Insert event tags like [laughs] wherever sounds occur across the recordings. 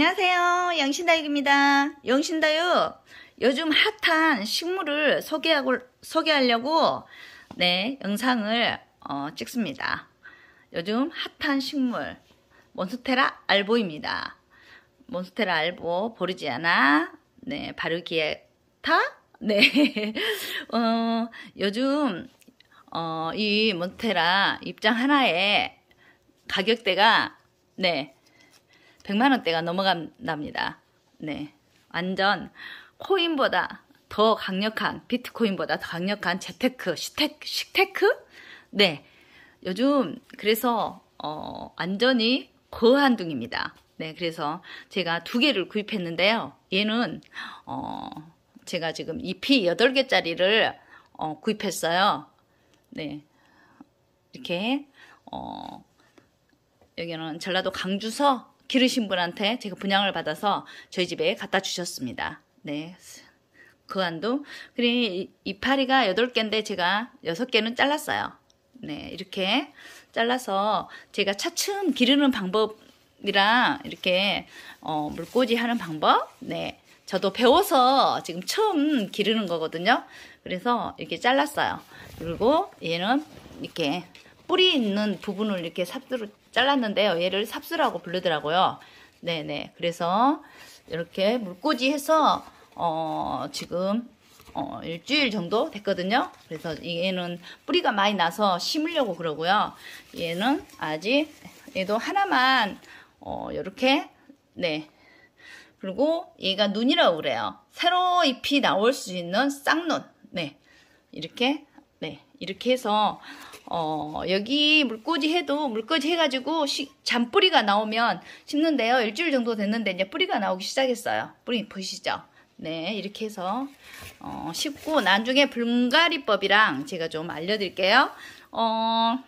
안녕하세요. 영신다육입니다. 영신다육 요즘 핫한 식물을 소개하고 소개하려고 네 영상을 어, 찍습니다. 요즘 핫한 식물 몬스테라 알보입니다. 몬스테라 알보 보르지아나 네 바르기에타 네 [laughs] 어, 요즘 어, 이 몬스테라 입장 하나에 가격대가 네 100만 원대가 넘어간답니다. 네, 완전 코인보다 더 강력한 비트코인보다 더 강력한 재테크, 시테크, 식테크? 네, 요즘 그래서 어, 완전히 거한둥입니다 네, 그래서 제가 두 개를 구입했는데요. 얘는 어, 제가 지금 잎이 8개짜리를 어, 구입했어요. 네, 이렇게 어, 여기는 전라도 강주서 기르신 분한테 제가 분양을 받아서 저희 집에 갖다 주셨습니다. 네. 그 안도. 그래, 이파리가 8개인데 제가 6개는 잘랐어요. 네, 이렇게 잘라서 제가 차츰 기르는 방법이랑 이렇게, 어, 물꽂이 하는 방법, 네. 저도 배워서 지금 처음 기르는 거거든요. 그래서 이렇게 잘랐어요. 그리고 얘는 이렇게 뿌리 있는 부분을 이렇게 삽으로 잘랐는데요. 얘를 삽수라고 부르더라고요. 네네. 그래서 이렇게 물꽂이 해서 어 지금 어 일주일 정도 됐거든요. 그래서 얘는 뿌리가 많이 나서 심으려고 그러고요. 얘는 아직 얘도 하나만 어 이렇게 네. 그리고 얘가 눈이라고 그래요. 새로 잎이 나올 수 있는 쌍눈. 네. 이렇게 네 이렇게 해서 어, 여기 물꽂이 해도 물꽂이 해가지고 시, 잔뿌리가 나오면 심는데요. 일주일 정도 됐는데 이제 뿌리가 나오기 시작했어요. 뿌리 보시죠. 네 이렇게 해서 어, 쉽고 나중에 불가리법이랑 제가 좀 알려드릴게요. 어,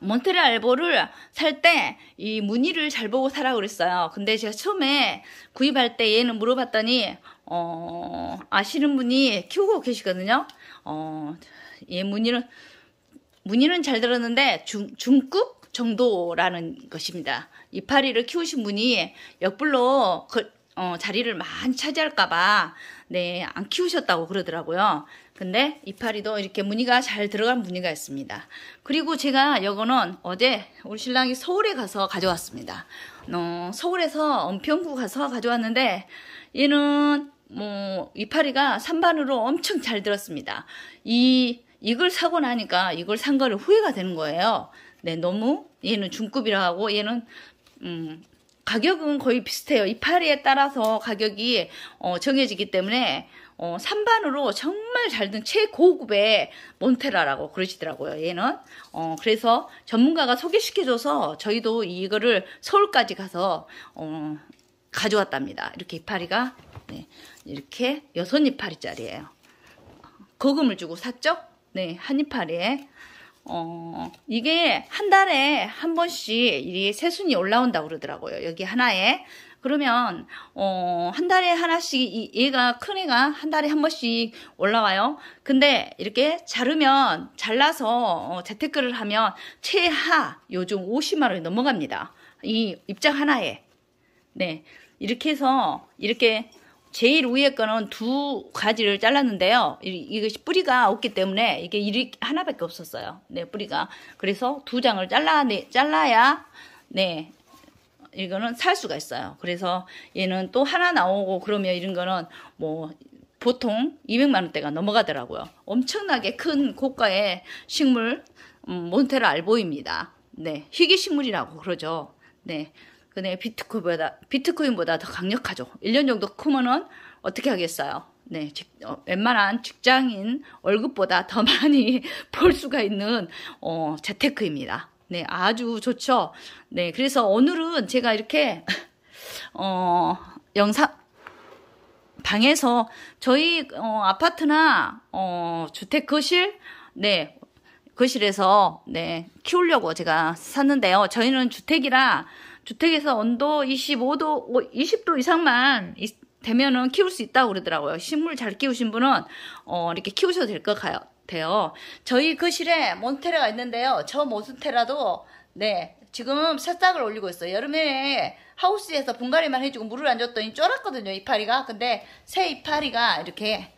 몬테레알보를 살 때 이 무늬를 잘 보고 사라 그랬어요. 근데 제가 처음에 구입할 때 얘는 물어봤더니 어, 아시는 분이 키우고 계시거든요. 어, 예, 문의는, 문의는 잘 들었는데 중, 중급 정도라는 것입니다. 이파리를 키우신 분이 역불로 그, 어, 자리를 많이 차지할까봐, 네, 안 키우셨다고 그러더라고요. 근데 이파리도 이렇게 무늬가 잘 들어간 무늬가 있습니다. 그리고 제가 요거는 어제 우리 신랑이 서울에 가서 가져왔습니다. 어, 서울에서 은평구 가서 가져왔는데, 얘는 뭐, 이파리가 산반으로 엄청 잘 들었습니다. 이 이걸 사고 나니까 이걸 산 거를 후회가 되는 거예요. 네, 너무 얘는 중급이라 하고 얘는 음, 가격은 거의 비슷해요. 이파리에 따라서 가격이 어, 정해지기 때문에 어, 3반으로 정말 잘 든 최고급의 몬테라라고 그러시더라고요. 얘는 어, 그래서 전문가가 소개시켜줘서 저희도 이거를 서울까지 가서 어, 가져왔답니다. 이렇게 이파리가 네, 이렇게 6섯 이파리짜리예요. 거금을 주고 샀죠? 네, 한입팔리에 어, 이게 한 달에 한 번씩 이 새순이 올라온다고 그러더라고요. 여기 하나에. 그러면, 어, 한 달에 하나씩, 이, 얘가, 큰 애가 한 달에 한 번씩 올라와요. 근데 이렇게 자르면, 잘라서 어, 재테크를 하면 최하 요즘 50만원이 넘어갑니다. 이 입장 하나에. 네. 이렇게 해서, 이렇게 제일 위에 거는 두 가지를 잘랐는데요. 이것이 뿌리가 없기 때문에 이게 이리 하나밖에 없었어요. 네, 뿌리가. 그래서 두 장을 잘라 네, 잘라야 네. 이거는 살 수가 있어요. 그래서 얘는 또 하나 나오고 그러면 이런 거는 뭐 보통 200만 원대가 넘어가더라고요. 엄청나게 큰 고가의 식물 음, 몬테라 알보입니다. 네, 희귀 식물이라고 그러죠. 네. 그네 비트코인보다 비트코인보다 더 강력하죠. 1년 정도 크면은 어떻게 하겠어요? 네, 직, 어, 웬만한 직장인 월급보다 더 [laughs] 많이 벌 수가 있는 어, 재테크입니다. 네, 아주 좋죠. 네, 그래서 오늘은 제가 이렇게 어, 영상 방에서 저희 어, 아파트나 어, 주택 거실 네 거실에서 네 키우려고 제가 샀는데요. 저희는 주택이라 주택에서 온도 25도, 20도 뭐 이상만 되면은 키울 수 있다고 그러더라고요. 식물 잘 키우신 분은 어, 이렇게 키우셔도 될 것 같아요. 저희 거실에 그 몬테라가 스 있는데요. 저 몬테라도 스네 지금 새싹을 올리고 있어요. 여름에 하우스에서 분갈이만 해주고 물을 안 줬더니 쫄았거든요. 이파리가. 근데 새 이파리가 이렇게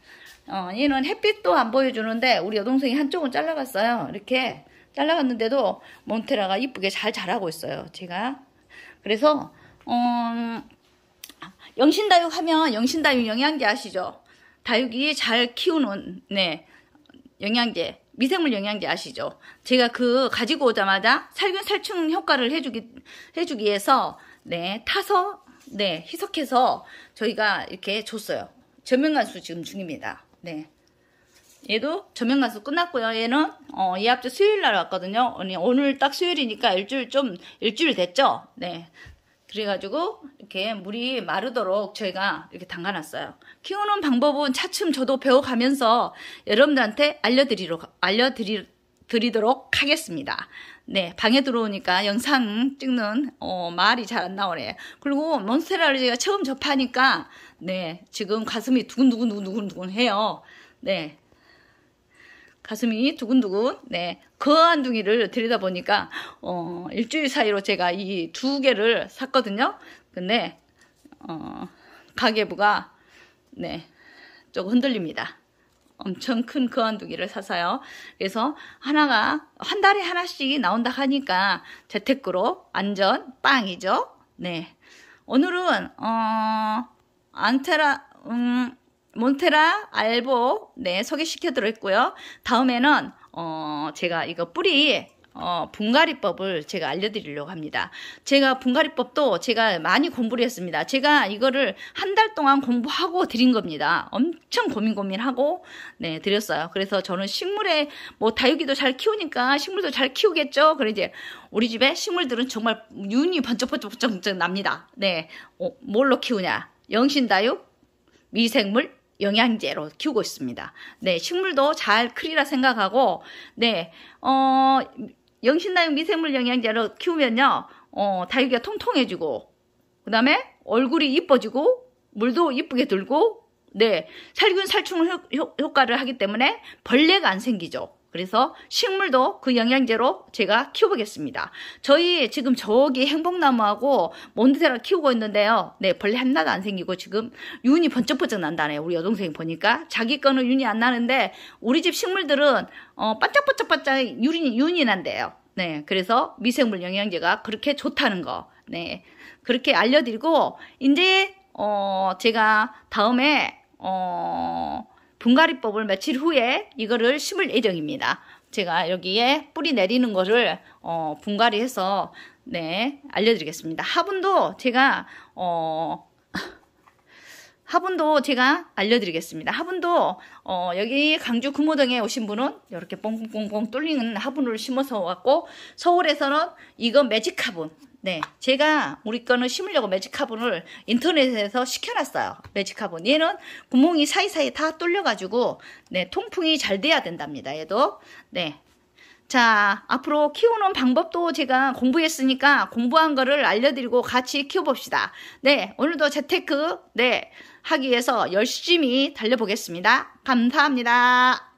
어, 얘는 햇빛도 안 보여주는데 우리 여동생이 한쪽은 잘라갔어요. 이렇게 잘라갔는데도 몬테라가 이쁘게 잘 자라고 있어요. 제가 그래서 음, 영신다육 하면 영신다육 영양제 아시죠? 다육이 잘 키우는 네 영양제 미생물 영양제 아시죠? 제가 그 가지고 오자마자 살균 살충 효과를 해주기 해주기 위해서 네 타서 네 희석해서 저희가 이렇게 줬어요. 전면간수 지금 중입니다. 네. 얘도 저면 가서 끝났고요. 얘는 어, 이 앞주 수요일 날 왔거든요. 아니, 오늘 딱 수요일이니까 일주일 좀 일주일 됐죠. 네. 그래가지고 이렇게 물이 마르도록 저희가 이렇게 담가놨어요. 키우는 방법은 차츰 저도 배워가면서 여러분들한테 알려드리러 알려드리 드리도록 하겠습니다. 네, 방에 들어오니까 영상 찍는 어, 말이 잘 안 나오네. 그리고 몬스테라를 제가 처음 접하니까 네, 지금 가슴이 두근두근 두근두근 두근 해요. 네, 가슴이 두근두근 네 거한 둥이를 들여다보니까 어 일주일 사이로 제가 이 두 개를 샀거든요 근데 어 가계부가 네 조금 흔들립니다 엄청 큰거한둥이를 사서요. 그래서 하나가 한 달에 하나씩 나온다 하니까 재테크로 안전 빵이죠. 네. 오늘은 어 안테라 음 몬테라 알보 네 소개시켜 드렸고요. 다음에는 어 제가 이거 뿌리 어, 분갈이법을 제가 알려드리려고 합니다. 제가 분갈이법도 제가 많이 공부를 했습니다. 제가 이거를 한 달 동안 공부하고 드린 겁니다. 엄청 고민 고민하고 네 드렸어요. 그래서 저는 식물에 뭐 다육이도 잘 키우니까 식물도 잘 키우겠죠. 그래 이제 우리 집에 식물들은 정말 윤이 번쩍번쩍 번쩍 납니다. 네, 어, 뭘로 키우냐? 영신다육, 미생물, 영양제로 키우고 있습니다. 네, 식물도 잘 크리라 생각하고 네, 어 영신나육 미생물 영양제로 키우면요. 어, 다육이가 통통해지고 그다음에 얼굴이 이뻐지고 물도 이쁘게 들고 네, 살균 살충 효, 효과를 하기 때문에 벌레가 안 생기죠. 그래서 식물도 그 영양제로 제가 키워보겠습니다. 저희 지금 저기 행복나무하고 몬드테라 키우고 있는데요. 네, 벌레 하나도 안 생기고 지금 윤이 번쩍번쩍 난다네요. 우리 여동생이 보니까. 자기 거는 윤이 안 나는데 우리 집 식물들은 어, 반짝반짝반짝 윤이, 윤이 난대요. 네, 그래서 미생물 영양제가 그렇게 좋다는 거. 네, 그렇게 알려드리고 이제 어, 제가 다음에 어, 분갈이법을 며칠 후에 이거를 심을 예정입니다. 제가 여기에 뿌리 내리는 거를 어, 분갈이해서 네 알려드리겠습니다. 화분도 제가 어 [laughs] 화분도 제가 알려드리겠습니다. 화분도 어, 여기 강주 금호동에 오신 분은 이렇게 뽕뽕뽕 뚫리는 화분을 심어서 왔고 서울에서는 이거 매직 화분 네, 제가 우리 거는 심으려고 매직화분을 인터넷에서 시켜놨어요. 매직화분 얘는 구멍이 사이사이 다 뚫려가지고 네 통풍이 잘 돼야 된답니다. 얘도 네. 자 앞으로 키우는 방법도 제가 공부했으니까 공부한 거를 알려드리고 같이 키워봅시다. 네 오늘도 재테크 네 하기 위해서 열심히 달려보겠습니다. 감사합니다.